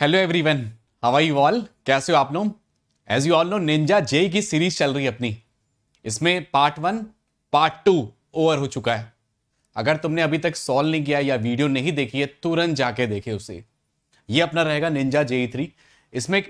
Hello everyone हवाई wall कैसे हो आप लोग as you all know ninja JEE की सीरीज चल रही है अपनी इसमें part one part two over हो चुका है अगर तुमने अभी तक सॉल्व नहीं किया या वीडियो नहीं देखी है तुरंत जाके देखे उसे ये अपना रहेगा निंजा जे थ्री इसमें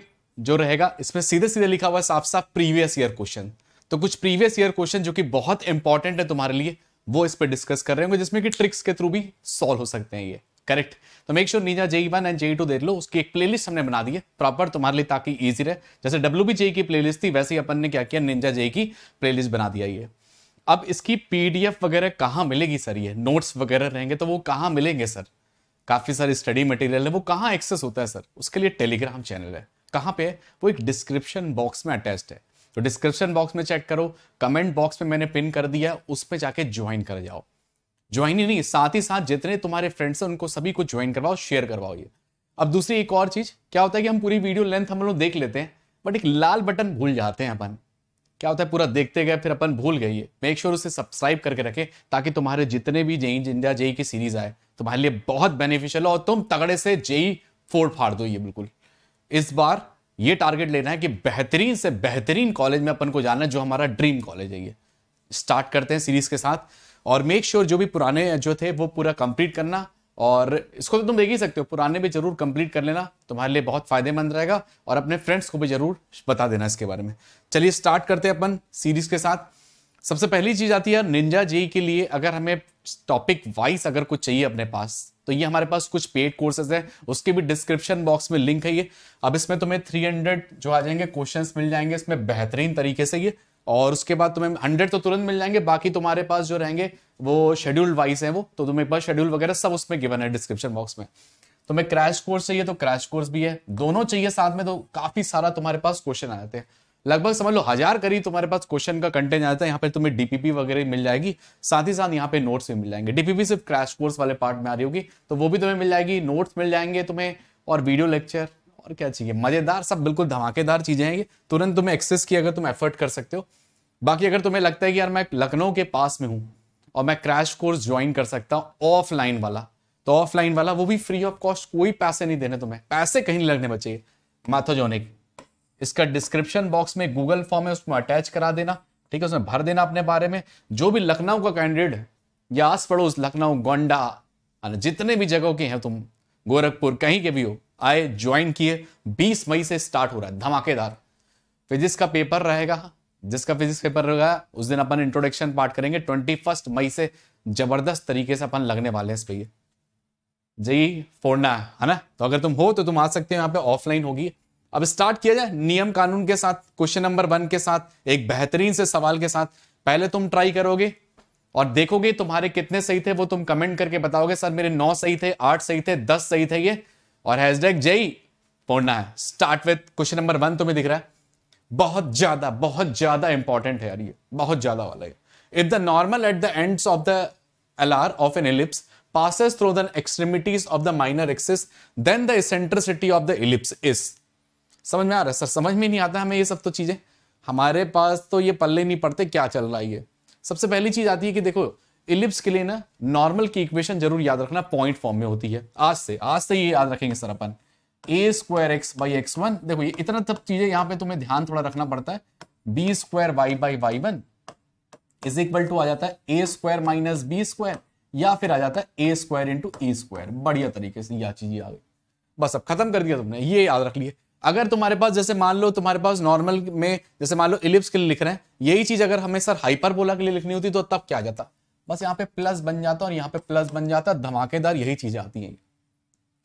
जो रहेगा इसमें सीधे सीधे लिखा हुआ है साफ साफ प्रीवियस ईयर क्वेश्चन तो कुछ प्रीवियस ईयर क्वेश्चन जो कि बहुत इंपॉर्टेंट है तुम्हारे लिए वो इस पर डिस्कस कर रहे होंगे जिसमें कि ट्रिक्स के थ्रू भी सॉल्व हो सकते हैं ये करेक्ट तो make sure ninja JEE one and JEE two देख लो उसकी एक प्लेलिस्ट हमने बना दी है प्रॉपर तुम्हारे लिए ताकि ईजी रहे जैसे डब्ल्यू बी जेई की प्लेलिस्ट थी वैसे ही अपन ने क्या किया निंजा जेई की प्लेलिस्ट बना दिया ये अब इसकी पीडीएफ वगैरह कहाँ मिलेगी सर ये नोट्स वगैरह रहेंगे तो वो कहाँ मिलेंगे सर काफ़ी सारे स्टडी मटेरियल है वो कहाँ एक्सेस होता है सर उसके लिए टेलीग्राम चैनल है कहाँ पे है वो एक डिस्क्रिप्शन बॉक्स में अटैच है तो डिस्क्रिप्शन बॉक्स में चेक करो कमेंट बॉक्स में मैंने पिन कर दिया उस पर जाके ज्वाइन कर जाओ ज्वाइन ही नहीं साथ ही साथ जितने तुम्हारे फ्रेंड्स हैं उनको सभी को ज्वाइन करवाओ शेयर करवाओ ये अब दूसरी एक और चीज क्या होता है कि हम पूरी वीडियो लेंथ हम लोग देख लेते हैं बट एक लाल बटन भूल जाते हैं अपन क्या होता है पूरा देखते गए फिर अपन भूल गए मेक श्योर उसे सब्सक्राइब करके रखें ताकि तुम्हारे जितने भी जेई इंडिया जेई की सीरीज आए तुम्हारे लिए बहुत बेनिफिशियल हो और तुम तगड़े से जेई फोड़ फाड़ दो ये बिल्कुल इस बार ये टारगेट लेना है कि बेहतरीन से बेहतरीन कॉलेज में अपन को जाना है जो हमारा ड्रीम कॉलेज है ये स्टार्ट करते हैं सीरीज के साथ और मेक श्योर sure जो भी पुराने जो थे वो पूरा कंप्लीट करना और इसको तो तुम देख ही सकते हो पुराने भी जरूर कंप्लीट कर लेना तुम्हारे लिए बहुत फायदेमंद रहेगा और अपने फ्रेंड्स को भी जरूर बता देना इसके बारे में चलिए स्टार्ट करते हैं अपन सीरीज के साथ सबसे पहली चीज आती है निंजा जेई के लिए अगर हमें टॉपिक वाइज अगर कुछ चाहिए अपने पास तो ये हमारे पास कुछ पेड कोर्सेज है उसके भी डिस्क्रिप्शन बॉक्स में लिंक है ये अब इसमें तुम्हें 300 जो आ जाएंगे क्वेश्चंस मिल जाएंगे इसमें बेहतरीन तरीके से ये और उसके बाद तुम्हें हंड्रेड तो तुरंत मिल जाएंगे बाकी तुम्हारे पास जो रहेंगे वो शेड्यूल वाइज है वो तो तुम्हें एक बार शेड्यूल वगैरह सब उसमें गिवन है डिस्क्रिप्शन बॉक्स में तुम्हें क्रैश कोर्स चाहिए तो क्रैश कोर्स भी है दोनों चाहिए साथ में तो काफी सारा तुम्हारे पास क्वेश्चन आ जाते हैं लगभग समझ लो हजार करीब तुम्हारे पास क्वेश्चन का कंटेंट आ जाता है यहाँ पे तुम्हें डीपीपी वगैरह मिल जाएगी साथ ही साथ यहाँ पे नोट्स भी मिल जाएंगे डीपीपी सिर्फ क्रैश कोर्स वाले पार्ट में आ रही होगी तो वो भी तुम्हें मिल जाएगी नोट्स मिल जाएंगे तुम्हें और वीडियो लेक्चर और क्या चाहिए मजेदार सब बिल्कुल धमाकेदार चीजें हैं ये तुरंत तुम्हें एक्सेस किया अगर तुम एफर्ट कर सकते हो बाकी अगर तुम्हें लगता है कि यार मैं लखनऊ के पास में हूँ और मैं क्रैश कोर्स ज्वाइन कर सकता हूँ ऑफलाइन वाला तो ऑफलाइन वाला वो भी फ्री ऑफ कॉस्ट कोई पैसे नहीं देने तुम्हें पैसे कहीं नहीं लगने बचे माथोजोनिक इसका डिस्क्रिप्शन बॉक्स में गूगल फॉर्म है उसमें अटैच करा देना ठीक है उसमें भर देना अपने बारे में जो भी लखनऊ का कैंडिडेट है या आस पड़ोस लखनऊ गोंडा जितने भी जगहों के हैं तुम गोरखपुर कहीं के भी हो आए ज्वाइन किए 20 मई से स्टार्ट हो रहा है धमाकेदार फिजिक्स का पेपर रहेगा जिसका फिजिक्स पेपर होगा उस दिन अपन इंट्रोडक्शन पार्ट करेंगे ट्वेंटी फर्स्ट मई से जबरदस्त तरीके से अपन लगने वाले हैं इस पे जी फोड़ना है ना तो अगर तुम हो तो तुम आ सकते हो यहाँ पे ऑफलाइन होगी अब स्टार्ट किया जाए नियम कानून के साथ क्वेश्चन नंबर वन के साथ एक बेहतरीन से सवाल के साथ पहले तुम ट्राई करोगे और देखोगे तुम्हारे कितने सही थे वो तुम कमेंट करके बताओगे सर मेरे नौ सही थे आठ सही थे दस सही थे ये और हैशटैग जय फोड़ना है start with question number one तुम्हें दिख रहा है बहुत ज्यादा बहुत ज्यादा इंपॉर्टेंट है यार ये बहुत ज्यादा वाला है if the normal at the ends of the L R of an ellipse passes through the extremities of the minor axis then the eccentricity of the ellipse is समझ में आ रहा है सर समझ में नहीं आता हमें ये सब तो चीजें हमारे पास तो ये पल्ले नहीं पड़ते क्या चल रहा है ये सबसे पहली चीज आती है कि देखो इलिप्स के लिए ना नॉर्मल की इक्वेशन जरूर याद रखना पॉइंट फॉर्म में होती है आज से आज से ये याद रखेंगे सर अपन a square x by x one देखो ये इतना तब चीजें यहां पे तुम्हें ध्यान थोड़ा रखना पड़ता है b square y by y one is equal to आ जाता है a square minus b square या फिर आ जाता है a square into a square बढ़िया तरीके से यह चीज आ गई बस अब खत्म कर दिया तुमने ये याद रख लिया अगर तुम्हारे पास जैसे मान लो तुम्हारे पास नॉर्मल में जैसे मान लो इलिप्स के लिए लिख रहे हैं यही चीज अगर हमें सर हाइपरबोला के लिए लिखनी होती तो तब क्या जाता बस यहाँ पे प्लस बन जाता और यहाँ पे प्लस बन जाता धमाकेदार यही चीजें आती हैं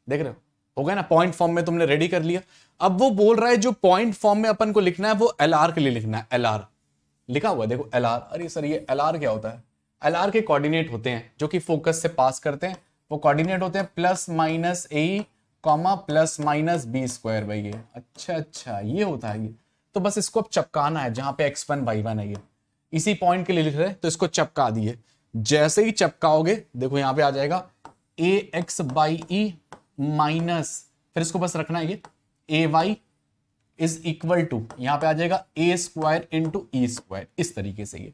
देख रहे हो हो गया ना पॉइंट फॉर्म में तुमने रेडी कर लिया अब वो बोल रहा है जो पॉइंट फॉर्म में अपन को लिखना है वो एल के लिए लिखना है एल लिखा हुआ है देखो एल अरे सर ये एल क्या होता है एल के कोऑर्डिनेट होते हैं जो कि फोकस से पास करते हैं वो कोऑर्डिनेट होते हैं plus minus a comma plus minus b square भाई ये अच्छा अच्छा ये होता है ये तो बस इसको अब चपकाना है जहां पे एक्स वन बाई वन है ये इसी पॉइंट के लिए लिख रहे हैं तो इसको चपका दिए जैसे ही चपकाओगे देखो यहां पे आ जाएगा a x by e minus फिर इसको बस रखना है ये a y is equal to यहां पे आ जाएगा a square into e square इस तरीके से ये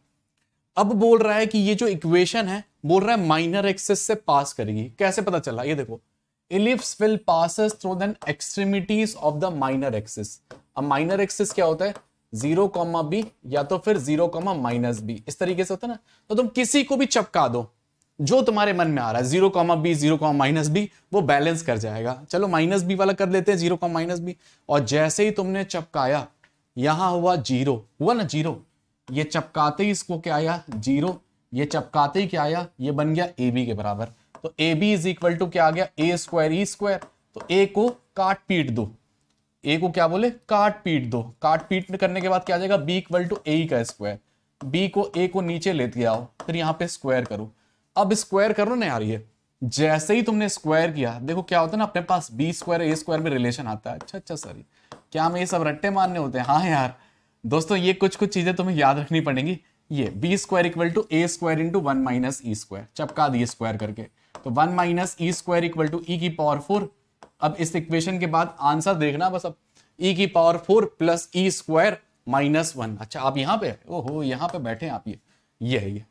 अब बोल रहा है कि ये जो इक्वेशन है बोल रहा है माइनर एक्सेस से पास करेगी कैसे पता चला ये देखो ellipse will passes through then extremities of the minor axis अब माइनर एक्सिस क्या होता है जीरो कॉमा बी या तो फिर जीरो कॉमा माइनस बी इस तरीके से होता है ना तो तुम किसी को भी चपका दो जो तुम्हारे मन में आ रहा है zero comma b zero comma minus b वो बैलेंस कर जाएगा चलो माइनस बी वाला कर लेते हैं जीरो कॉमा माइनस बी और जैसे ही तुमने चपकाया यहां हुआ जीरो हुआ ना जीरो ये चपकाते ही इसको क्या आया जीरो ये चपकाते ही क्या आया ये बन गया ए बी के बराबर तो a b is equal to क्या आ गया ए स्क्वायर ई स्क्वायर तो ए को काट पीट दो ए को क्या बोले काट पीट दो काट पीट करने के बाद क्या आ जाएगा बी इक्वल टू ए का स्क्वायर बी को ए को नीचे लेते आओ फिर यहां पे स्क्वायर करो अब स्क्वायर करो ना यार ये जैसे ही तुमने स्क्वायर किया देखो क्या होता है ना अपने पास बी स्क्वायर ए स्क्वायर में रिलेशन आता है अच्छा अच्छा सॉरी क्या हमें ये सब रट्टे मारने होते हैं हाँ यार दोस्तों ये कुछ कुछ चीजें तुम्हें याद रखनी पड़ेंगी ये b square equal to a square into one minus e square चपका दिए स्क्वायर करके तो one minus e square equal to e की पावर फोर अब इस इक्वेशन के बाद आंसर देखना बस अब ई e की power four plus e square minus one अच्छा आप यहाँ पे ओहो यहाँ पे बैठे आप ये ये है ये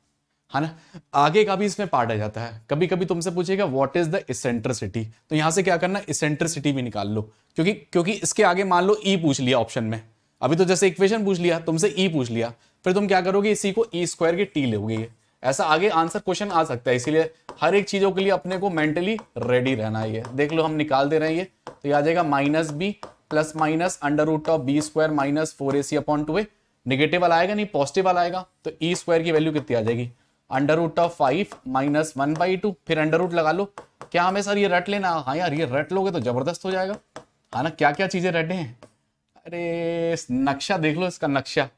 है हाँ ना आगे का भी इसमें पार्ट आ जाता है कभी कभी तुमसे पूछेगा व्हाट इज द इसेंट्रसिटी तो यहां से क्या करना इसेंट्रसिटी भी निकाल लो क्योंकि क्योंकि इसके आगे मान लो ई e पूछ लिया ऑप्शन में अभी तो जैसे इक्वेशन पूछ लिया तुमसे ई e पूछ लिया फिर तुम क्या करोगे इसी को ई e स्क्वायर की टी लोगे ऐसा आगे आंसर क्वेश्चन आ सकता है इसीलिए हर एक चीजों के लिए अपने को मेंटली रेडी रहना है देख लो हम निकाल दे रहे हैं ये तो ये आ जाएगा minus b plus minus under root of b square minus four a c upon two a negative वाला आएगा नहीं पॉजिटिव वाला आएगा तो ई e स्क्वायर की वैल्यू कितनी आ जाएगी under root of five minus one by two फिर अंडर रूट लगा लो क्या हमें सर ये रट लेना हाँ यार ये रट लोगे तो जबरदस्त हो जाएगा है हाँ ना क्या क्या चीज़ें रटे हैं अरे नक्शा देख लो इसका नक्शा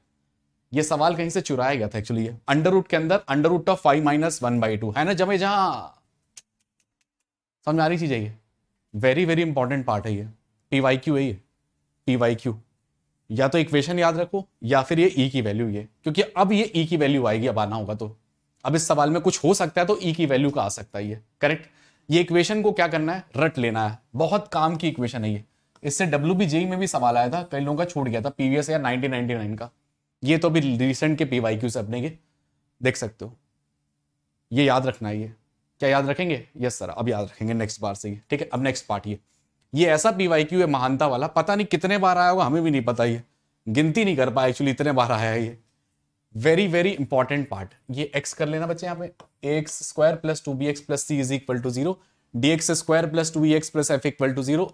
ये सवाल कहीं से चुराया गया था एक्चुअली ये अंडर रूट के अंदर under root of five minus one by two है ना जमे जहाँ समझ आ रही चीज़ है ये वेरी वेरी इंपॉर्टेंट पार्ट है ये पी वाई क्यू है ये पी वाई क्यू या तो इक्वेशन याद रखो या फिर ये ई e की वैल्यू ये क्योंकि अब ये ई e की वैल्यू आएगी अब आना होगा तो अब इस सवाल में कुछ हो सकता है तो ई e की वैल्यू का आ सकता है ये करेक्ट ये इक्वेशन को क्या करना है रट लेना है बहुत काम की इक्वेशन है ये इससे डब्ल्यू बी जेई में भी सवाल आया था कई लोगों का छूट गया था पीवीएस या नाइनटीन नाइनटी नाइन का ये तो अभी रिसेंट के पी वाई क्यू से अपने के देख सकते हो ये याद रखना है ये क्या याद रखेंगे यस सर अब याद रखेंगे नेक्स्ट बार से ये ठीक है अब नेक्स्ट पार्ट ये ये ऐसा पी वाई क्यू है महानता वाला पता नहीं कितने बार आया होगा हमें भी नहीं पता ये गिनती नहीं कर पाया एक्चुअली इतने बार आया ये वेरी वेरी इंपॉर्टेंट पार्ट ये एक्स कर लेना बच्चे यहाँ पे x square plus two b x plus c is equal to zero d x square plus two b x plus f equal to zero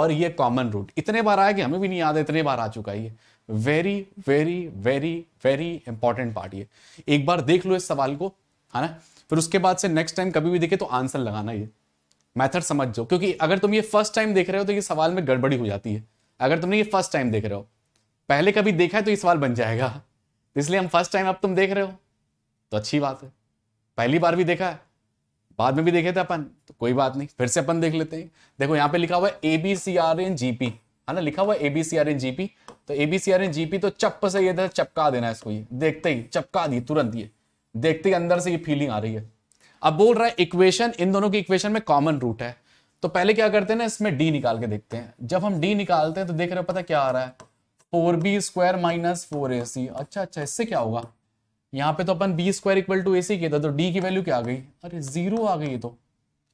और ये कॉमन रूट इतने बार आया कि हमें भी नहीं याद है इतने बार आ चुका है ये very very very very important part ये एक बार देख लो इस सवाल को है ना फिर उसके बाद से नेक्स्ट टाइम कभी भी देखे तो आंसर लगाना ये मैथड समझ जाओ क्योंकि अगर तुम ये फर्स्ट टाइम देख रहे हो तो ये सवाल में गड़बड़ी हो जाती है अगर तुमने ये फर्स्ट टाइम देख रहे हो पहले कभी देखा है तो ये सवाल बन जाएगा इसलिए हम फर्स्ट टाइम अब तुम देख रहे हो तो अच्छी बात है पहली बार भी देखा है बाद में भी देखे थे अपन तो कोई बात नहीं फिर से अपन देख लेते हैं देखो यहाँ पे लिखा हुआ है एबीसीआर एन जीपी है ना लिखा हुआ है एबीसीआर एन जीपी तो एबीसीआर एन जीपी तो चप से ये चपका देना है इसको ये देखते ही चपका दी तुरंत ये देखते ही अंदर से ये फीलिंग आ रही है अब बोल रहा है इक्वेशन इन दोनों की इक्वेशन में कॉमन रूट है तो पहले क्या करते हैं ना इसमें डी निकाल के देखते हैं जब हम डी निकालते हैं तो देख रहे हो पता क्या आ रहा है four b square minus four a c अच्छा अच्छा इससे क्या होगा यहाँ पे तो अपन b square equal to a c किया था तो डी की वैल्यू क्या आ गई अरे जीरो आ गई तो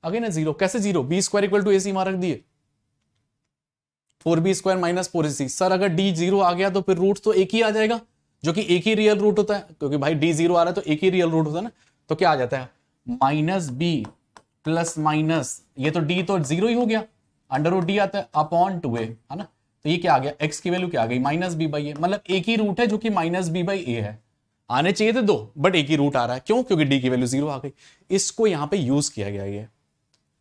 आ गई ना जीरो कैसे zero b square equal to a c मार रख दिए four b square minus four a c sir अगर डी जीरो आ गया तो फिर रूट तो एक ही आ जाएगा जो कि एक ही रियल रूट होता है क्योंकि भाई डी जीरो आ रहा है तो एक ही रियल रूट होता है ना तो क्या आ जाता है माइनस बी प्लस माइनस ये तो डी तो जीरो ही हो गया अंडर रूट डी आता है अपॉन टू ए है ना तो ये क्या आ गया एक्स की वैल्यू क्या आ गई माइनस बी बाई ए मतलब एक ही रूट है जो कि माइनस बी बाई ए है आने चाहिए थे दो बट एक ही रूट आ रहा है क्यों क्योंकि डी की वैल्यू जीरो आ गई इसको यहां पे यूज किया गया ये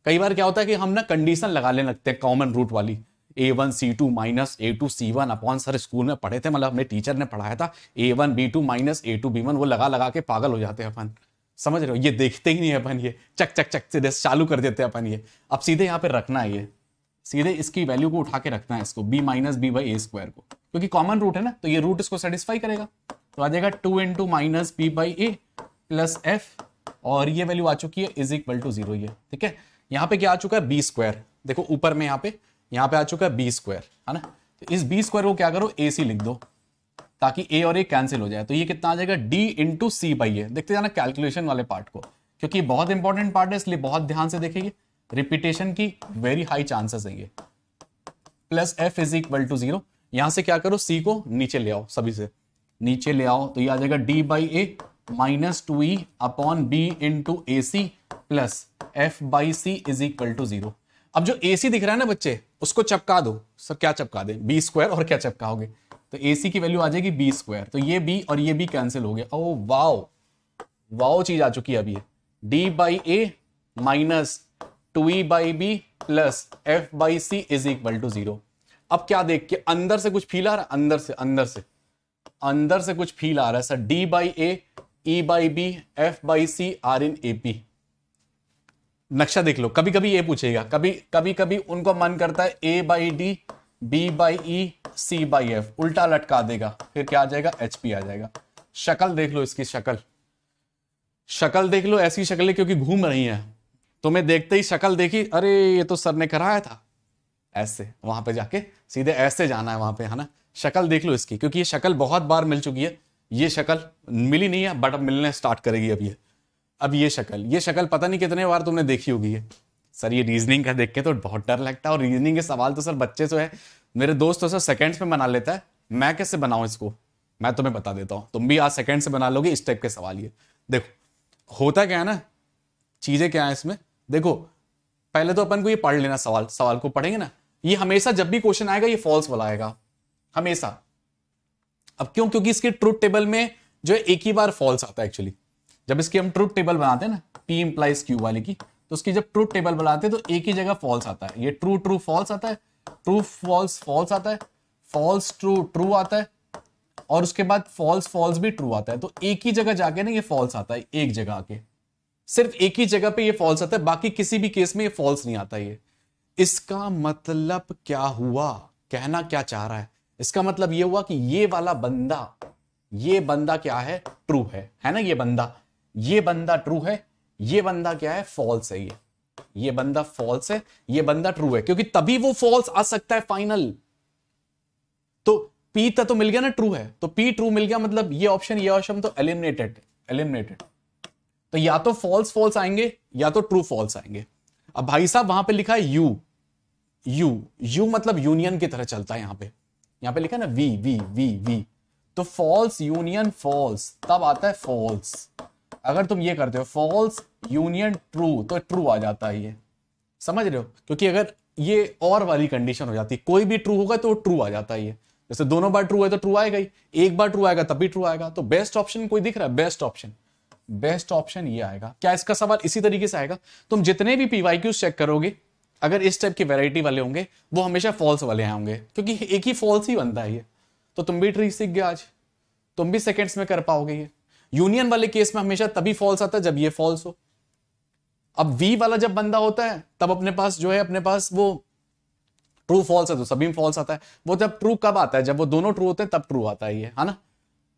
कई बार क्या होता है कि हम ना कंडीशन लगा लेने लगते हैं कॉमन रूट वाली a one c two minus a two c one upon sir school में पढ़े थे मतलब अपने टीचर ने पढ़ाया था a one b two minus a two b one वो लगा लगा के पागल हो जाते हैं अपन समझ रहे हो ये देखते ही नहीं है अपन ये चक चक चक से चालू कर देते हैं अपन ये अब सीधे यहाँ पे रखना है ये सीधे इसकी वैल्यू को उठा के रखना है इसको b minus b by a square को क्योंकि कॉमन रूट है ना तो ये रूट इसको सेटिस्फाई करेगा तो आ जाएगा two into minus b by a plus f और ये वैल्यू आ चुकी है इज इक्वल टू जीरो ये ठीक है यहाँ पे क्या आ चुका है बी स्क्वायर देखो ऊपर में यहाँ पे यहाँ पे आ चुका है बी स्क्वायर है ना तो इस बी स्क्वायर को क्या करो ए सी लिख दो ताकि ए और ए कैंसिल हो जाए तो ये कितना आ जाएगा d into c by a देखते जाना कैलकुलेशन वाले पार्ट को क्योंकि बहुत इंपॉर्टेंट पार्ट है इसलिए बहुत ध्यान से देखेगी रिपीटेशन की वेरी हाई चांसेस है ये plus f is equal to zero यहां से क्या करो सी को नीचे ले आओ सभी से नीचे ले आओ तो ये आ जाएगा d by a minus two e upon b in two a c plus f by c is equal to zero अब जो ए सी दिख रहा है ना बच्चे उसको चपका दो सर क्या चपका दे बी स्क्वायर और क्या चपकाओगे तो ए सी की वैल्यू आ जाएगी बी स्क्वायर तो ये बी और ये बी कैंसिल हो गया ओ वाओ वाओ चीज आ चुकी है अभी d by a minus two e by b plus f by c is equal to zero अब क्या देख के अंदर से कुछ फील आ रहा है अंदर से अंदर से अंदर से कुछ फील आ रहा है sir d by a e by b f by c are in A P नक्शा देख लो कभी कभी ये पूछेगा कभी कभी कभी उनको मन करता है a by d B by e c by f उल्टा लटका देगा फिर क्या आ जाएगा एच पी आ जाएगा शकल देख लो इसकी शकल शकल देख लो ऐसी है क्योंकि घूम रही है तो मैं देखते ही शक्ल देखी अरे ये तो सर ने कराया था ऐसे वहां पे जाके सीधे ऐसे जाना है वहां पे है ना शक्ल देख लो इसकी क्योंकि ये शक्ल बहुत बार मिल चुकी है ये शक्ल मिली नहीं है बट अब मिलने स्टार्ट करेगी अब ये अब ये शक्ल ये शक्ल पता नहीं कितने बार तुमने देखी होगी ये सर ये रीजनिंग का देख के तो बहुत डर लगता है और रीजनिंग के सवाल तो सर बच्चे से तो है मेरे दोस्त तो सर सेकेंड्स में बना लेता है मैं कैसे बनाऊं इसको मैं तुम्हें बता देता हूँ तुम भी आज सेकेंड से बना लोगे इस टाइप के सवाल ये देखो होता क्या है ना चीज़ें क्या है इसमें देखो पहले तो अपन को ये पढ़ लेना सवाल सवाल को पढ़ेंगे ना ये हमेशा जब भी क्वेश्चन आएगा ये फॉल्स वाला आएगा हमेशा अब क्यों क्योंकि इसके ट्रूथ टेबल में जो है एक ही बार फॉल्स आता है एक्चुअली जब इसकी हम ट्रूथ टेबल बनाते हैं ना पी इम्प्लाइज क्यू वाले की तो उसकी जब ट्रूथ टेबल बनाते हैं तो एक ही जगह फॉल्स आता है ये ट्रू ट्रू फॉल्स आता है ट्रू फॉल्स फॉल्स आता है फॉल्स ट्रू ट्रू आता है और उसके बाद फॉल्स फॉल्स भी ट्रू आता है तो एक ही जगह जाके ना ये फॉल्स आता है एक जगह आके सिर्फ एक ही जगह पे ये फॉल्स आता है बाकी किसी भी केस में ये फॉल्स नहीं आता ये इसका मतलब क्या हुआ कहना क्या चाह रहा है इसका मतलब ये हुआ कि ये वाला बंदा ये बंदा क्या है ट्रू है है ना ये बंदा ये बंदा ट्रू है ये बंदा क्या है फॉल्स है ये ये बंदा फॉल्स है ये बंदा ट्रू है क्योंकि तभी वो फॉल्स आ सकता है फाइनल तो पी तो मिल गया ना ट्रू है तो पी ट्रू मिल गया मतलब ये ऑप्शन ये ऑप्शन तो एलिमिनेटेड एलिमिनेटेड तो या तो फॉल्स फॉल्स आएंगे या तो ट्रू फॉल्स आएंगे अब भाई साहब वहां पे लिखा है यू यू यू मतलब यूनियन की तरह चलता है यहां पे यहां पे लिखा है ना वी वी वी वी तो फॉल्स यूनियन फॉल्स तब आता है फॉल्स अगर तुम ये करते हो फॉल्स यूनियन ट्रू तो ट्रू आ जाता है ये समझ रहे हो क्योंकि अगर ये और वाली कंडीशन हो जाती है कोई भी ट्रू होगा तो ट्रू आ जाता है ये जैसे दोनों बार ट्रू है तो ट्रू आएगा ही एक बार ट्रू आएगा तब भी ट्रू आएगा तो बेस्ट ऑप्शन कोई दिख रहा है बेस्ट ऑप्शन बेस्ट ऑप्शन ये आएगा क्या इसका सवाल इसी तरीके से आएगा तुम जितने भी पीवाईक्यूज चेक करोगे अगर इस टाइप की वैरायटी वाले होंगे वो हमेशा फॉल्स वाले होंगे क्योंकि एक ही फॉल्स ही बनता है ये तो तुम भी ट्री सीख गए आज तुम भी सेकेंड्स में कर पाओगे ये यूनियन वाले केस में हमेशा तभी फॉल्स आता है जब ये फॉल्स हो अब वी वाला जब बंदा होता है तब अपने पास जो है अपने पास वो ट्रू फॉल्स है तो सभी में फॉल्स आता है वो जब ट्रू कब आता है जब वो दोनों ट्रू होते हैं तब ट्रू आता है ये है ना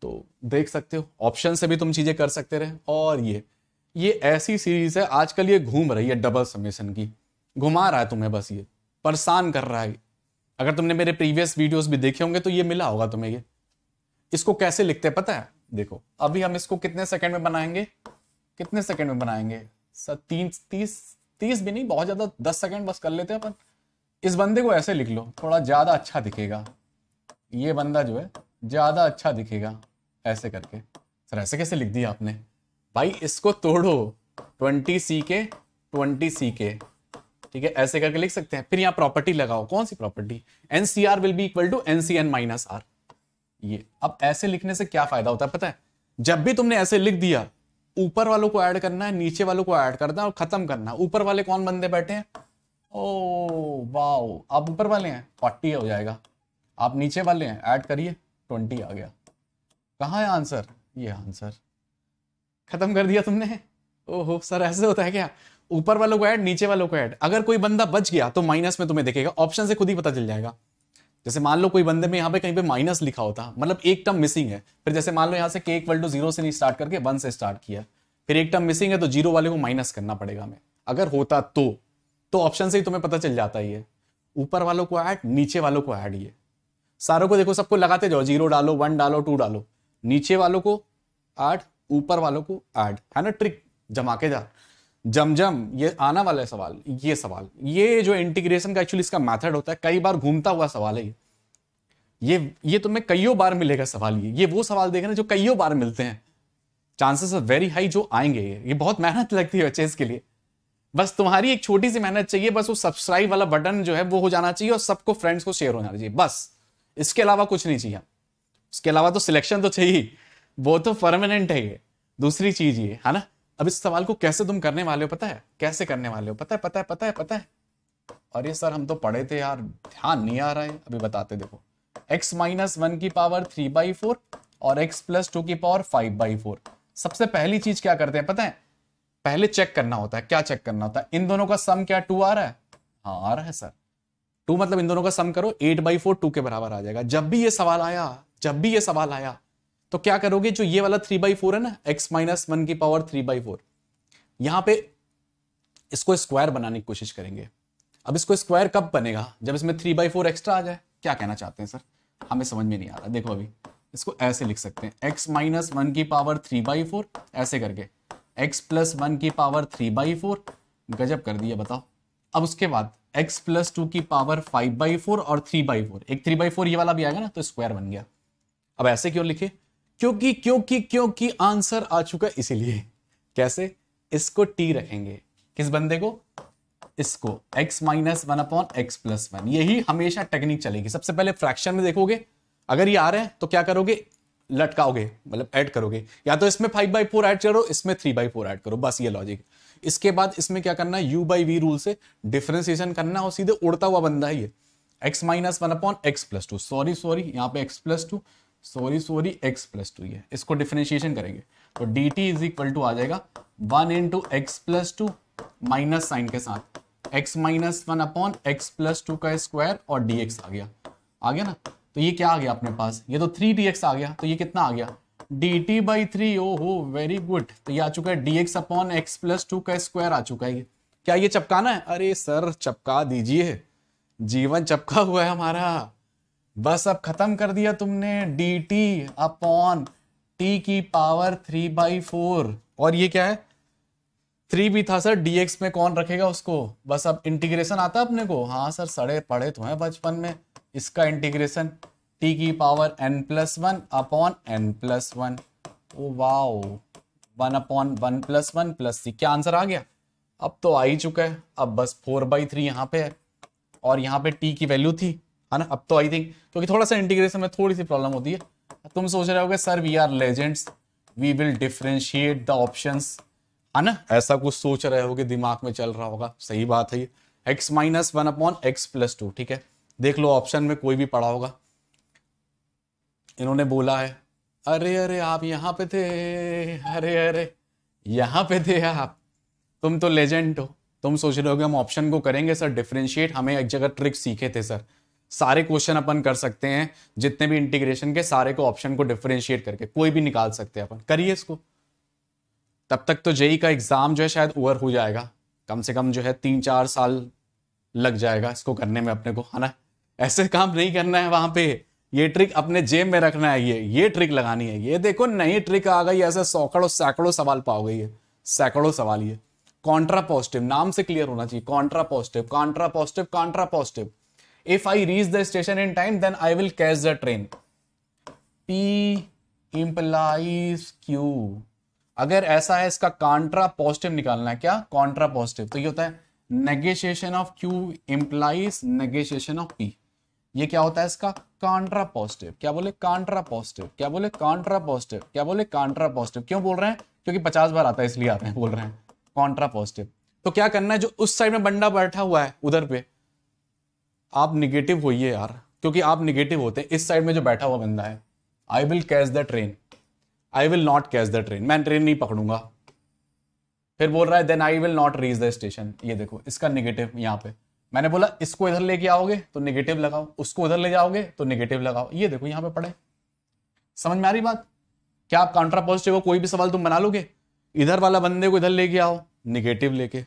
तो देख सकते हो ऑप्शन से भी तुम चीज़ें कर सकते रहे और ये ये ऐसी सीरीज है आजकल ये घूम रही है डबल समेशन की घुमा रहा है तुम्हें बस ये परेशान कर रहा है अगर तुमने मेरे प्रीवियस वीडियोस भी देखे होंगे तो ये मिला होगा तुम्हें ये इसको कैसे लिखते पता है देखो अभी हम इसको कितने सेकंड में बनाएंगे कितने सेकंड में बनाएंगे सर तीन तीस तीस भी नहीं बहुत ज्यादा दस सेकंड बस कर लेते हैं अपन इस बंदे को ऐसे लिख लो थोड़ा ज्यादा अच्छा दिखेगा ये बंदा जो है ज़्यादा अच्छा दिखेगा ऐसे करके सर ऐसे कैसे लिख दिया आपने भाई इसको तोड़ो ट्वेंटी सी के ट्वेंटी सी के ठीक है ऐसे करके लिख सकते हैं फिर यहाँ प्रॉपर्टी लगाओ कौन सी property nCr will be equal to nCn minus r ये अब ऐसे लिखने से क्या फायदा होता है पता है जब भी तुमने ऐसे लिख दिया ऊपर वालों को ऐड करना है नीचे वालों को ऐड करना है और खत्म करना है ऊपर वाले कौन बंदे बैठे हैं ओ वाओ आप ऊपर वाले हैं पट्टी हो जाएगा आप नीचे वाले हैं ऐड करिए ट्वेंटी आ गया कहाँ है आंसर ये आंसर खत्म कर दिया तुमने ओहो सर ऐसे होता है क्या ऊपर वालों को ऐड नीचे वालों को ऐड अगर कोई बंदा बच गया तो माइनस में तुम्हें देखेगा ऑप्शन से खुद ही पता चल जाएगा जैसे मान लो कोई बंदे में यहाँ पे कहीं पे माइनस लिखा होता मतलब एक टर्म मिसिंग है फिर जैसे मान लो यहाँ से के इक्वल टू जीरो से नहीं स्टार्ट करके वन से स्टार्ट किया फिर एक टर्म मिसिंग है तो जीरो वाले को माइनस करना पड़ेगा हमें अगर होता तो ऑप्शन तो से ही तुम्हें पता चल जाता ही है ऊपर वालों को ऐड नीचे वालों को ऐड ये सारों को देखो सबको लगाते जाओ जीरो डालो वन डालो टू डालो नीचे वालों को आठ ऊपर वालों को आठ है ना ट्रिक जमाकेदार जम जम ये आना वाला है सवाल ये सवाल ये जो इंटीग्रेशन का एक्चुअली इसका मेथड होता है कई बार घूमता हुआ सवाल है ये ये ये तुम्हें कईयों बार मिलेगा सवाल ये ये वो सवाल देखना जो कईयों बार मिलते हैं चांसेस आर वेरी हाई जो आएंगे ये ये बहुत मेहनत लगती है बच्चे इसके लिए बस तुम्हारी एक छोटी सी मेहनत चाहिए बस वो सब्सक्राइब वाला बटन जो है वो हो जाना चाहिए और सबको फ्रेंड्स को शेयर हो जाना चाहिए बस इसके अलावा कुछ नहीं चाहिए इसके अलावा तो सिलेक्शन तो चाहिए वो तो परमानेंट है ये दूसरी चीज ये है ना अब इस सवाल को कैसे तुम करने वाले हो पता है कैसे करने वाले हो पता है पता है पता है पता है अरे सर हम तो पढ़े थे यार ध्यान नहीं आ रहा है अभी बताते देखो x माइनस वन की पावर थ्री बाई फोर और x प्लस टू की पावर फाइव बाई फोर सबसे पहली चीज क्या करते हैं पता है पहले चेक करना होता है क्या चेक करना होता है इन दोनों का सम क्या टू आ रहा है हाँ आ रहा है सर टू मतलब इन दोनों का सम करो एट बाई फोर टू के बराबर आ जाएगा जब भी ये सवाल आया जब भी ये सवाल आया तो क्या करोगे जो ये वाला थ्री बाई फोर है ना एक्स माइनस वन की पावर थ्री बाई फोर यहां पे इसको स्क्वायर बनाने की कोशिश करेंगे अब इसको स्क्वायर कब बनेगा जब इसमें थ्री बाई फोर एक्स्ट्रा आ जाए क्या कहना चाहते हैं सर हमें समझ में नहीं आ रहा देखो अभी इसको ऐसे लिख सकते हैं एक्स माइनस वन की पावर थ्री बाई फोर ऐसे करके एक्स प्लस वन की पावर थ्री बाई फोर गजब कर दिया बताओ अब उसके बाद x प्लस टू की पावर फाइव बाई फोर और थ्री बाई फोर एक थ्री बाई फोर ये वाला भी आएगा ना तो स्क्वायर बन गया अब ऐसे क्यों लिखे क्योंकि क्योंकि क्योंकि आंसर आ चुका इसीलिए कैसे इसको टी रखेंगे किस बंदे को इसको x minus one upon x plus one यही हमेशा टेक्निक चलेगी सबसे पहले फ्रैक्शन में देखोगे अगर ये आ रहे हैं तो क्या करोगे लटकाओगे मतलब ऐड करोगे या तो इसमें फाइव बाई फोर ऐड करो इसमें थ्री बाई फोर ऐड करो बस ये लॉजिक इसके बाद इसमें क्या करना है यू बाई वी रूल से डिफ्रेंसिएशन करना और सीधे उड़ता हुआ बंदा ही है x minus one upon x plus two sorry sorry यहाँ पे x plus two sorry sorry x plus two ये इसको डिफ्रेंशिएशन करेंगे तो d t is equal to आ जाएगा one into x plus two minus sign के साथ x minus one upon x plus two का स्क्वायर और डी एक्स आ गया आ गया ना तो ये क्या आ गया अपने पास ये तो थ्री डी एक्स आ गया तो ये कितना आ गया डी टी बाई थ्री ओ हो वेरी गुड तो ये आ चुका है d x upon x plus two का स्क्वायर आ चुका है क्या ये चपकाना है अरे सर चपका दीजिए जीवन चपका हुआ है हमारा बस अब खत्म कर दिया तुमने डी टी अपॉन टी की पावर थ्री बाई फोर और ये क्या है थ्री भी था सर डीएक्स में कौन रखेगा उसको बस अब इंटीग्रेशन आता है अपने को हाँ सर सड़े पड़े तो हैं बचपन में इसका इंटीग्रेशन टी की power n plus one upon n plus one oh wow one upon one plus one plus c क्या आंसर आ गया अब तो आ ही चुका है अब बस फोर बाई थ्री यहाँ पे है और यहाँ पे टी की वैल्यू थी है ना अब तो आई थिंक क्योंकि थोड़ा सा इंटीग्रेशन में थोड़ी सी प्रॉब्लम होती है तुम सोच रहे हो sir we are legends we will differentiate the option है ना ऐसा कुछ सोच रहे हो दिमाग में चल रहा होगा सही बात है ये x minus one upon x plus two ठीक है देख लो ऑप्शन में कोई भी पढ़ा होगा इन्होंने बोला है अरे अरे आप यहाँ पे थे अरे अरे यहाँ पे थे आप तुम तो लेजेंड हो तुम सोच रहे हो कि हम ऑप्शन को करेंगे सर डिफ्रेंशिएट हमें एक जगह ट्रिक सीखे थे सर सारे क्वेश्चन अपन कर सकते हैं जितने भी इंटीग्रेशन के सारे को ऑप्शन को डिफ्रेंशिएट करके कोई भी निकाल सकते हैं अपन करिए इसको तब तक तो जेई का एग्जाम जो है शायद ओवर हो जाएगा कम से कम जो है तीन चार साल लग जाएगा इसको करने में अपने को है ना ऐसे काम नहीं करना है वहां पे ये ट्रिक अपने जेब में रखना है ये ये ट्रिक लगानी है ये देखो नई ट्रिक आ गई ऐसे सौकड़ों सैकड़ों सवाल पाओगे है सैकड़ों सवाल ये कॉन्ट्रा पॉजिटिव नाम से क्लियर होना चाहिए contrapositive contrapositive contrapositive if I reach the station in time then I will catch the train p implies q अगर ऐसा है इसका कॉन्ट्रा पॉजिटिव निकालना है क्या कॉन्ट्रा पॉजिटिव तो ये होता है negation of q implies negation of p ये क्या होता है इसका कांट्रा पॉजिटिव क्या बोले कांट्रा पॉजिटिव क्या बोले कांट्रा पॉजिटिव क्या बोले कांट्रा पॉजिटिव क्यों बोल रहे हैं क्योंकि पचास बार आता है इसलिए आते हैं बोल रहे हैं कॉन्ट्रा पॉजिटिव तो क्या करना है जो उस साइड में बंडा बैठा हुआ है उधर पे आप निगेटिव होइए यार क्योंकि आप निगेटिव होते हैं इस साइड में जो बैठा हुआ बंदा है I will catch the train I will not catch the train मैं ट्रेन नहीं पकड़ूंगा फिर बोल रहा है then I will not reach the station ये देखो इसका निगेटिव यहां पर मैंने बोला इसको इधर लेके आओगे तो निगेटिव लगाओ उसको उधर ले जाओगे तो निगेटिव लगाओ ये देखो यहां पे पड़े समझ में आ रही बात क्या आप काउंट्रा पॉजिटिव हो कोई भी सवाल तुम बना लोगे इधर वाला बंदे को इधर लेके आओ निगेटिव लेके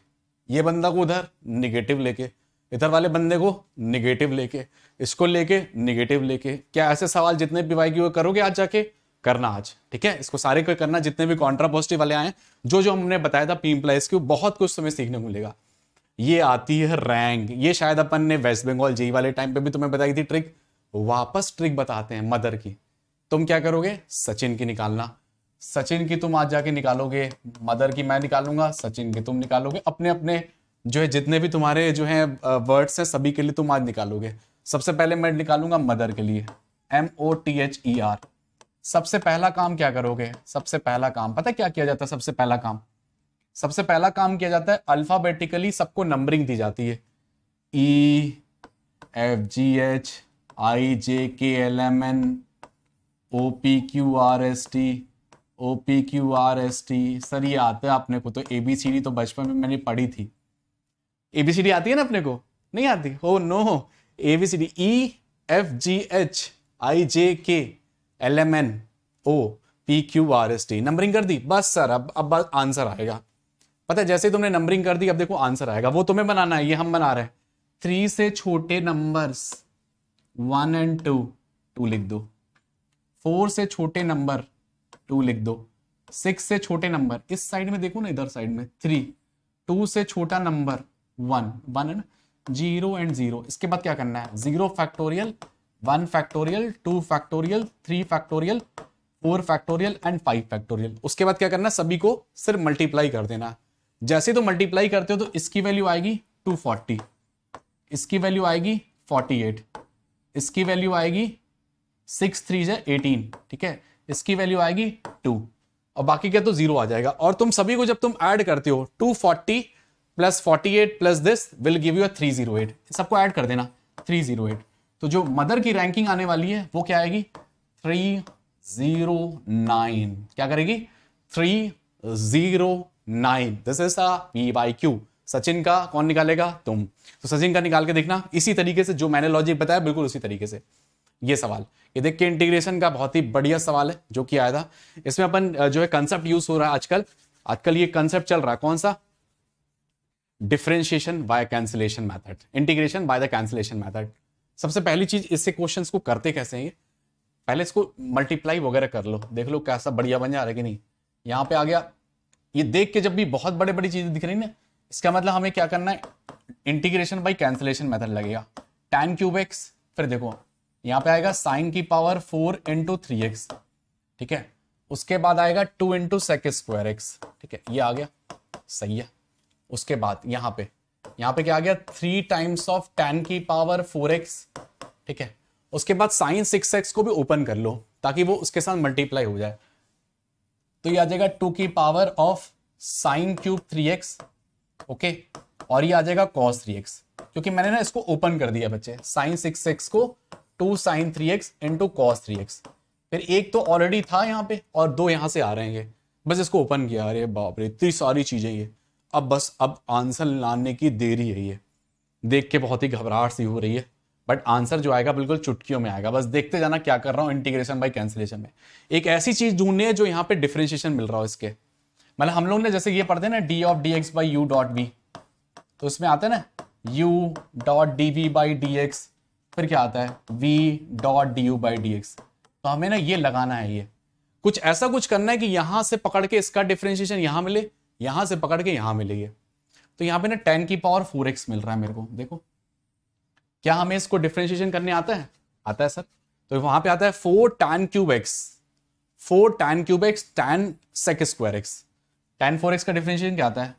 ये बंदा को उधर निगेटिव लेके इधर वाले बंदे को निगेटिव लेके इसको लेके निगेटिव लेके क्या ऐसे सवाल जितने भी वाई वो करोगे आज जाके करना आज ठीक है इसको सारे को करना जितने भी कॉन्ट्रा पॉजिटिव वाले आए जो जो हमने बताया था पी इम्प्लाइज की बहुत कुछ तुम्हें सीखने को मिलेगा ये आती है रैंक ये शायद अपन ने वेस्ट बंगाल जी वाले टाइम पे भी तुम्हें बताई थी ट्रिक वापस ट्रिक बताते हैं मदर की तुम क्या करोगे सचिन की निकालना सचिन की तुम आज जाके निकालोगे मदर की मैं निकालूंगा सचिन की तुम निकालोगे अपने अपने जो है जितने भी तुम्हारे जो है वर्ड्स हैं सभी के लिए तुम आज निकालोगे सबसे पहले मैं निकालूंगा मदर के लिए M O T H E R सबसे पहला काम क्या करोगे सबसे पहला काम पता क्या किया जाता है सबसे पहला काम सबसे पहला काम किया जाता है अल्फाबेटिकली सबको नंबरिंग दी जाती है ई F G H I J K L M N O P Q R S T O P Q R S T sir ये आते हैं अपने को तो ए बी सी डी तो बचपन में मैंने पढ़ी थी ए बी सी डी आती है ना अपने को नहीं आती हो no A B C D E F G H I J K L M N O P Q R S T numbering कर दी बस सर अब अब आंसर आएगा पता है जैसे ही तुमने नंबरिंग कर दी अब देखो आंसर आएगा वो तुम्हें बनाना है ये हम बना रहे हैं थ्री से छोटे numbers one and two two लिख दो फोर से छोटे नंबर टू लिख दो सिक्स से छोटे नंबर इस साइड में देखो ना इधर साइड में थ्री टू से छोटा number one one and zero and zero इसके बाद क्या करना है zero factorial one factorial two factorial three factorial four factorial and five factorial उसके बाद क्या करना सभी को सिर्फ मल्टीप्लाई कर देना जैसे तो मल्टीप्लाई करते हो तो इसकी वैल्यू आएगी 240 इसकी वैल्यू आएगी 48 इसकी वैल्यू आएगी सिक्स थ्री जै एटीन ठीक है इसकी वैल्यू आएगी टू और बाकी क्या तो जीरो आ जाएगा और तुम सभी को जब तुम ऐड करते हो two forty plus forty eight plus this will give you three zero eight सबको ऐड कर देना थ्री जीरो एट तो जो मदर की रैंकिंग आने वाली है वो क्या आएगी थ्री जीरो नाइन क्या करेगी three zero nine this is p by q Sachin का कौन निकालेगा तुम तो सचिन का निकाल के देखना इसी तरीके से जो मैंने लॉजिक बताया बिल्कुल उसी तरीके से ये सवाल ये देख के इंटीग्रेशन का बहुत ही बढ़िया सवाल है जो कि आया था इसमें अपन जो है कंसेप्ट यूज हो रहा है आजकल आजकल ये कंसेप्ट चल रहा है कौन सा differentiation by cancellation method integration by the cancellation method सबसे पहली चीज इससे क्वेश्चन को करते कैसे हैं पहले इसको मल्टीप्लाई वगैरह कर लो देख लो कैसा बढ़िया बन जा रहा है कि नहीं यहाँ पे आ गया ये देख के जब भी बहुत बड़े बड़ी चीजें दिख रही ना इसका मतलब हमें क्या करना है इंटीग्रेशन बाई कैंसिलेशन मेथड लगेगा टेन क्यूब एक्स फिर देखो यहाँ पे आएगा साइन की power four into three x ठीक है उसके बाद आएगा two into sec square x ठीक है ये आ गया सही है उसके बाद यहाँ पे यहाँ पे क्या आ गया थ्री टाइम्स ऑफ टेन की पावर फोर एक्स ठीक है उसके बाद साइन सिक्स एक्स को भी ओपन कर लो ताकि वो उसके साथ मल्टीप्लाई हो जाए तो ये आ जाएगा टू की power of sine cube three x okay और ये आ जाएगा कॉस थ्री एक्स क्योंकि मैंने ना इसको ओपन कर दिया बच्चे साइन सिक्स एक्स को two sine three x into cos three x फिर एक तो ऑलरेडी था यहाँ पे और दो यहाँ से आ रहे हैं बस इसको ओपन किया अरे बाप रे इतनी सारी चीजें ये अब बस अब आंसर लाने की देरी है ये देख के बहुत ही घबराहट सी हो रही है बट आंसर जो आएगा बिल्कुल चुटकियों में आएगा बस देखते जाना क्या कर रहा हूं इंटीग्रेशन बाई कैंसिलेशन में एक ऐसी चीज ढूंढनी है जो यहां पे डिफ्रेंशिएशन मिल रहा हो इसके मतलब हम लोग ने जैसे ये पढ़ते ना d of d x by u dot v तो इसमें आता है ना u dot d B by d x फिर क्या आता है v dot d u by d x तो हमें ना ये लगाना है ये कुछ ऐसा कुछ करना है कि यहां से पकड़ के इसका डिफ्रेंशिएशन यहां मिले यहां से पकड़ के यहां मिले ये तो यहां पे ना टेन की पावर फोर एक्स मिल रहा है मेरे को देखो क्या हमें इसको डिफ्रेंशिएशन करने आता है आता है सर तो वहां पे आता है four tan cube x four tan cube x tan sec square x tan four x का डिफ्रेंशिएशन क्या आता है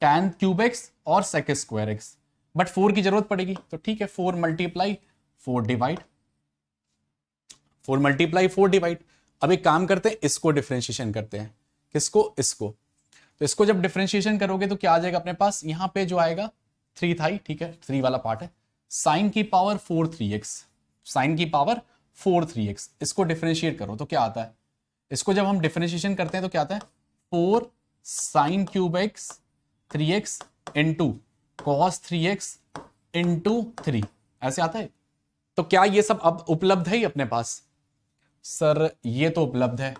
टैन क्यूब एक्स और sec square x but four की जरूरत पड़ेगी तो ठीक है four multiply four divide four multiply four divide अब एक काम करते हैं इसको डिफ्रेंशिएशन करते हैं किसको इसको तो इसको जब डिफ्रेंशिएशन करोगे तो क्या आ जाएगा अपने पास यहां पे जो आएगा थ्री था ठीक है थ्री वाला पार्ट है साइन की power four three x sine की पावर फोर थ्री एक्स इसको डिफ्रेंशिएट करो तो क्या आता है इसको जब हम डिफ्रेंशिएशन करते हैं तो क्या आता है four sine cube x three x into cos three x into three ऐसे आता है तो क्या ये सब अब उपलब्ध है ही अपने पास सर ये तो उपलब्ध है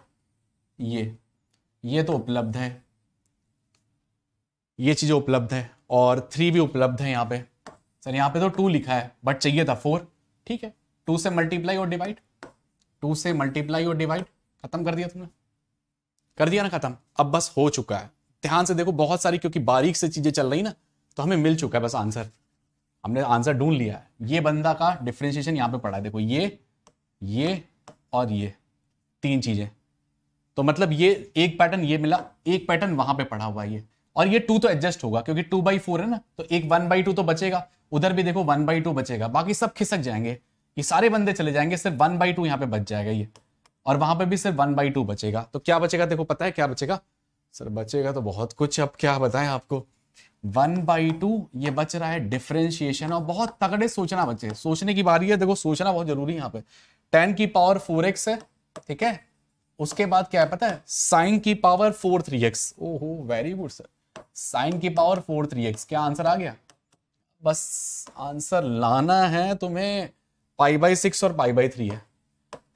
ये ये तो उपलब्ध है ये चीजें उपलब्ध है और थ्री भी उपलब्ध है यहां पे सर यहाँ पे तो टू लिखा है बट चाहिए था फोर ठीक है टू से मल्टीप्लाई और डिवाइड टू से मल्टीप्लाई और डिवाइड खत्म कर दिया तुमने कर दिया ना खत्म अब बस हो चुका है ध्यान से देखो बहुत सारी क्योंकि बारीक से चीजें चल रही ना तो हमें मिल चुका है बस आंसर हमने आंसर ढूंढ लिया है ये बंदा का डिफ्रेंशिएशन यहाँ पे पड़ा है देखो ये ये और ये तीन चीजें तो मतलब ये एक पैटर्न ये मिला एक पैटर्न वहां पे पड़ा हुआ है ये और ये टू तो एडजस्ट होगा क्योंकि टू बाई फोर है ना तो एक वन बाई टू तो बचेगा उधर भी देखो वन बाई टू बचेगा बाकी सब खिसक जाएंगे ये सारे बंदे चले जाएंगे सिर्फ वन बाई टू यहाँ पे बच जाएगा ये और वहां पे भी सिर्फ वन बाई टू बचेगा तो क्या बचेगा देखो पता है क्या बचेगा सर बचेगा तो बहुत कुछ अब क्या बताएं आपको वन बाई टू ये बच रहा है डिफ्रेंशिएशन और बहुत तगड़े सोचना बचे सोचने की बारी है देखो सोचना बहुत जरूरी है यहाँ पे टेन की पावर फोर एक्स है ठीक है उसके बाद क्या है पता है साइन की पावर फोर थ्री एक्स ओहो वेरी गुड सर साइन की पावर फोर थ्री एक्स क्या आंसर आ गया बस आंसर लाना है तुम्हें पाई बाई सिक्स और पाई बाई थ्री है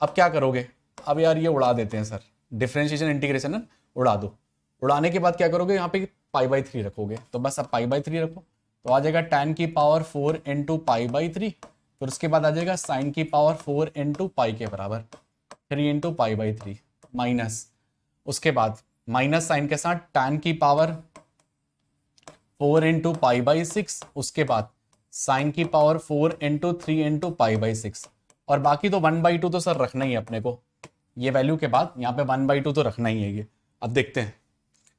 अब क्या करोगे अब यार ये उड़ा देते हैं सर डिफ्रेंशिएशन इंटीग्रेशन है उड़ा दो उड़ाने के बाद क्या करोगे यहाँ पे पाई बाई थ्री रखोगे तो बस अब पाई बाई थ्री रखो तो आ जाएगा टेन की power four into pi by three फिर उसके बाद आ जाएगा साइन की पावर फोर इंटू पाई के बराबर three into pi by three minus उसके बाद माइनस साइन के साथ टेन की power four into pi by six उसके बाद साइन की power four into three into pi by six और बाकी तो वन बाई टू तो सर रखना ही है अपने को ये वैल्यू के बाद यहाँ पे वन बाई टू तो रखना ही है ये अब देखते हैं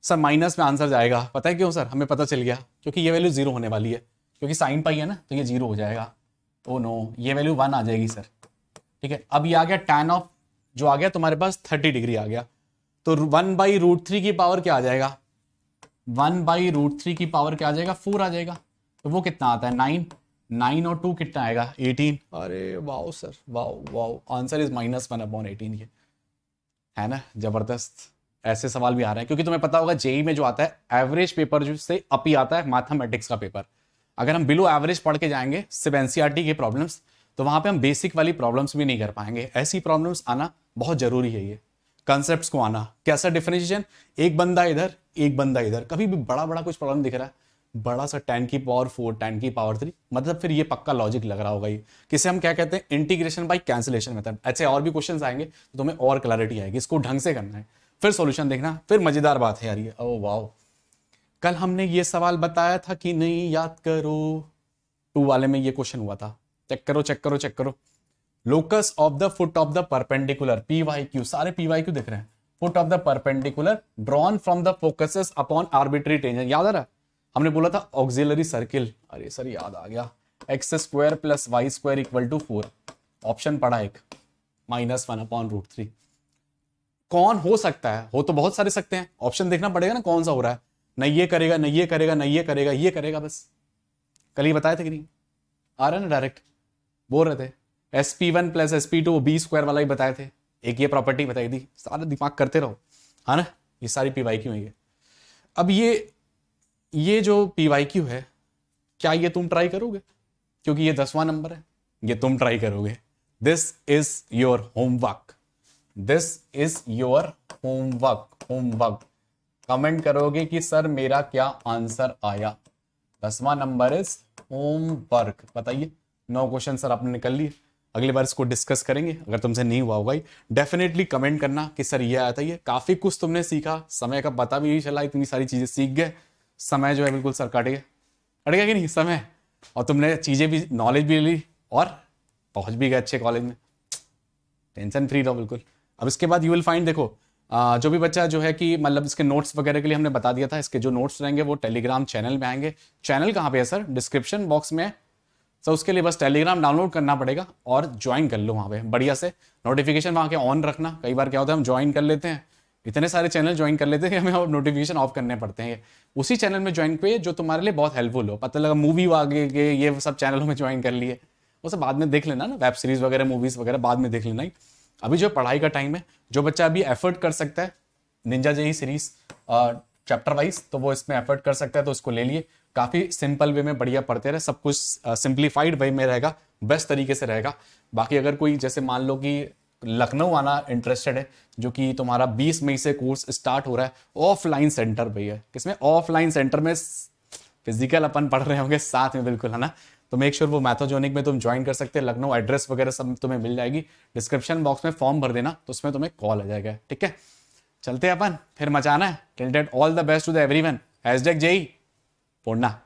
सर माइनस में आंसर जाएगा पता है क्यों सर हमें पता चल गया क्योंकि ये वैल्यू जीरो होने वाली है क्योंकि साइन पाई है ना तो ये जीरो हो जाएगा ओ oh नो ये वैल्यू वन आ जाएगी सर ठीक है अब ये आ गया टेन ऑफ जो आ गया तुम्हारे पास थर्टी डिग्री आ गया तो वन बाई रूट थ्री की पावर क्या आ जाएगा वन बाई रूट थ्री की पावर क्या आ जाएगा फोर आ जाएगा तो वो कितना आता है नाइन नाइन और टू कितना आएगा एटीन अरे wow sir wow wow answer is minus one upon eighteen ये है ना जबरदस्त ऐसे सवाल भी आ रहे हैं क्योंकि तुम्हें पता होगा जेई में जो आता है एवरेज पेपर जो से अप ही आता है मैथमेटिक्स का पेपर अगर हम बिलो एवरेज पढ़ के जाएंगे सिर्फ एनसीआरटी के प्रॉब्लम्स तो वहां पे हम बेसिक वाली प्रॉब्लम्स भी नहीं कर पाएंगे ऐसी प्रॉब्लम्स आना बहुत जरूरी है ये कॉन्सेप्ट को आना कैसा डिफरेंशिएशन एक बंदा इधर एक बंदा इधर कभी भी बड़ा बड़ा कुछ प्रॉब्लम दिख रहा है बड़ा सा टेन की पावर फोर टेन की पावर थ्री मतलब फिर ये पक्का लॉजिक लग रहा होगा ये किसे हम क्या कहते हैं इंटीग्रेशन बाई कैंसिलेशन मेथड ऐसे और भी क्वेश्चन आएंगे तो तुम्हें और क्लैरिटी आएगी इसको ढंग से करना है फिर सोल्यूशन देखना फिर मजेदार बात है यार ये ओ oh, वाओ कल हमने ये सवाल बताया था कि नहीं याद करो टू वाले में ये क्वेश्चन हुआ था चेक करो चेक करो चेक करो locus of the foot of the perpendicular P Y Q सारे पी वाई क्यू दिख रहे हैं foot of the perpendicular drawn from the focus upon arbitrary tangent याद आ रहा हमने बोला था ऑक्सिलरी सर्किल अरे सर याद आ गया x square plus y square equal to four option पड़ा एक minus one upon root three कौन हो सकता है हो तो बहुत सारे सकते हैं ऑप्शन देखना पड़ेगा ना कौन सा हो रहा है नहीं ये करेगा नहीं ये करेगा नहीं ये करेगा ये करेगा बस कल ये बताया था कि नहीं आ रहा ना डायरेक्ट बोल रहे थे S P one plus S P two b square वाला ही बताए थे एक ये प्रॉपर्टी बताई थी सारा दिमाग करते रहो है हाँ ना ये सारी पी वाई क्यू है ये अब ये ये जो पी वाई क्यू है क्या ये तुम ट्राई करोगे क्योंकि ये दसवां नंबर है ये तुम ट्राई करोगे this is your homework this is your homework homework comment करोगे कि सर मेरा क्या आंसर आया दसवां नंबर इज होमवर्क बताइए नौ क्वेश्चन सर आपने निकल लिए अगली बार इसको डिस्कस करेंगे अगर तुमसे नहीं हुआ होगा डेफिनेटली कमेंट करना कि सर ये आया था ये काफ़ी कुछ तुमने सीखा समय का पता भी नहीं चला इतनी सारी चीज़ें सीख गए समय जो है बिल्कुल सर कट गया अट गया कि नहीं समय और तुमने चीज़ें भी नॉलेज भी ली और पहुंच भी गए अच्छे कॉलेज में टेंशन फ्री रहो बिल्कुल अब इसके बाद यू विल फाइंड देखो जो भी बच्चा जो है कि मतलब इसके नोट्स वगैरह के लिए हमने बता दिया था इसके जो नोट्स रहेंगे वो टेलीग्राम चैनल में आएंगे चैनल कहाँ पे है सर डिस्क्रिप्शन बॉक्स में सो उसके लिए बस टेलीग्राम डाउनलोड करना पड़ेगा और ज्वाइन कर लो वहाँ पे बढ़िया से नोटिफिकेशन वहाँ के ऑन रखना कई बार क्या होता है हम ज्वाइन कर लेते हैं इतने सारे चैनल ज्वाइन कर लेते हैं हमें हमें नोटिफिकेशन ऑफ करने पड़ते हैं उसी चैनल में ज्वाइन किए जो तुम्हारे लिए बहुत हेल्पफुल हो पता लगा मूवी आगे के ये सब चैनलों में ज्वाइन कर लिए वो सब बाद में देख लेना ना वेब सीरीज वगैरह मूवीज वगैरह बाद में देख लेना ही अभी जो पढ़ाई का टाइम है जो बच्चा अभी एफर्ट कर सकता है ninja JEE series chapter wise तो वो इसमें एफर्ट कर सकता है तो उसको ले लिए काफ़ी सिंपल वे में बढ़िया पढ़ते रहे सब कुछ सिंप्लीफाइड वे में रहेगा बेस्ट तरीके से रहेगा बाकी अगर कोई जैसे मान लो कि लखनऊ आना इंटरेस्टेड है जो कि तुम्हारा 20 मई से कोर्स स्टार्ट हो रहा है ऑफलाइन सेंटर भैया किसमें ऑफलाइन सेंटर में फिजिकल अपन पढ़ रहे होंगे साथ में बिल्कुल है ना तो मेक श्योर sure वो मैथोजोनिक में तुम ज्वाइन कर सकते हैं लखनऊ एड्रेस वगैरह सब तुम्हें मिल जाएगी डिस्क्रिप्शन बॉक्स में फॉर्म भर देना तो उसमें तुम्हें कॉल आ जाएगा ठीक है चलते अपन फिर मचाना है till date all the best to the every one डेक जेई por nada.